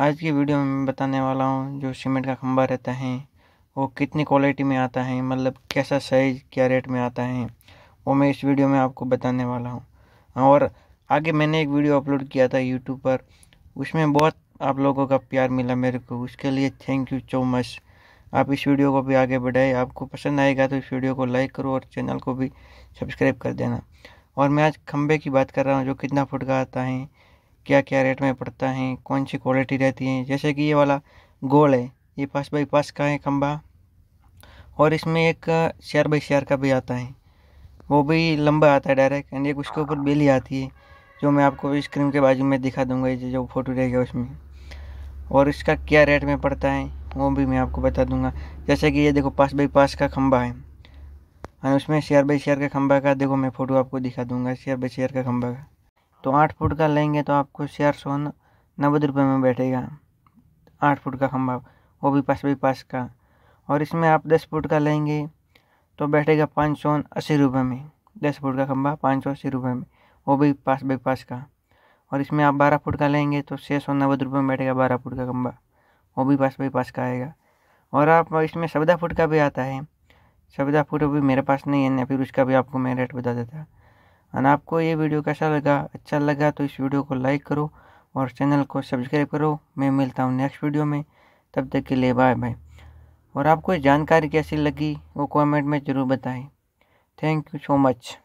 आज की वीडियो में मैं बताने वाला हूँ जो सीमेंट का खंबा रहता है वो कितनी क्वालिटी में आता है मतलब कैसा साइज़ क्या रेट में आता है वो मैं इस वीडियो में आपको बताने वाला हूँ और आगे मैंने एक वीडियो अपलोड किया था यूट्यूब पर उसमें बहुत आप लोगों का प्यार मिला मेरे को उसके लिए थैंक यू सो मच आप इस वीडियो को भी आगे बढ़ाए आपको पसंद आएगा तो इस वीडियो को लाइक करो और चैनल को भी सब्सक्राइब कर देना और मैं आज खम्भे की बात कर रहा हूँ जो कितना फुट का आता है क्या क्या रेट में पड़ता है कौन सी क्वालिटी रहती है जैसे कि ये वाला गोल है ये पास बाई पास का है खम्बा और इसमें एक शेयर बाई शेयर का भी आता है वो भी लंबा आता है डायरेक्ट एंड एक उसके ऊपर बेली आती है जो मैं आपको स्क्रीन के बाजू में दिखा दूंगा ये जो फोटो रहेगा उसमें और इसका क्या रेट में पड़ता है वो भी मैं आपको बता दूंगा जैसे कि ये देखो पास बाई पास का खम्बा है और उसमें शेयर बाई शेयर का खम्बा का देखो मैं फ़ोटो आपको दिखा दूंगा शेयर बाई शेयर का खम्बा का तो आठ फुट का लेंगे तो आपको चार सौ नब्बे रुपये में बैठेगा आठ फुट का खम्भा वो भी पास भी पास का और इसमें आप दस फुट का लेंगे तो बैठेगा पाँच सौ अस्सी रुपये में दस फुट का खम्भा पाँच सौ अस्सी रुपये में वो भी पास बाई पास का और इसमें आप बारह फुट का लेंगे तो छः सौ नब्बे रुपये में बैठेगा बारह फुट का खम्भा वो भी पास बाई पास का आएगा और आप इसमें सवदा फुट का भी आता है सवदा फुट अभी मेरे पास नहीं है ना फिर उसका भी आपको मैं रेट बता देता और आपको ये वीडियो कैसा लगा अच्छा लगा तो इस वीडियो को लाइक करो और चैनल को सब्सक्राइब करो मैं मिलता हूँ नेक्स्ट वीडियो में तब तक के लिए बाय बाय और आपको जानकारी कैसी लगी वो कमेंट में ज़रूर बताएं थैंक यू सो मच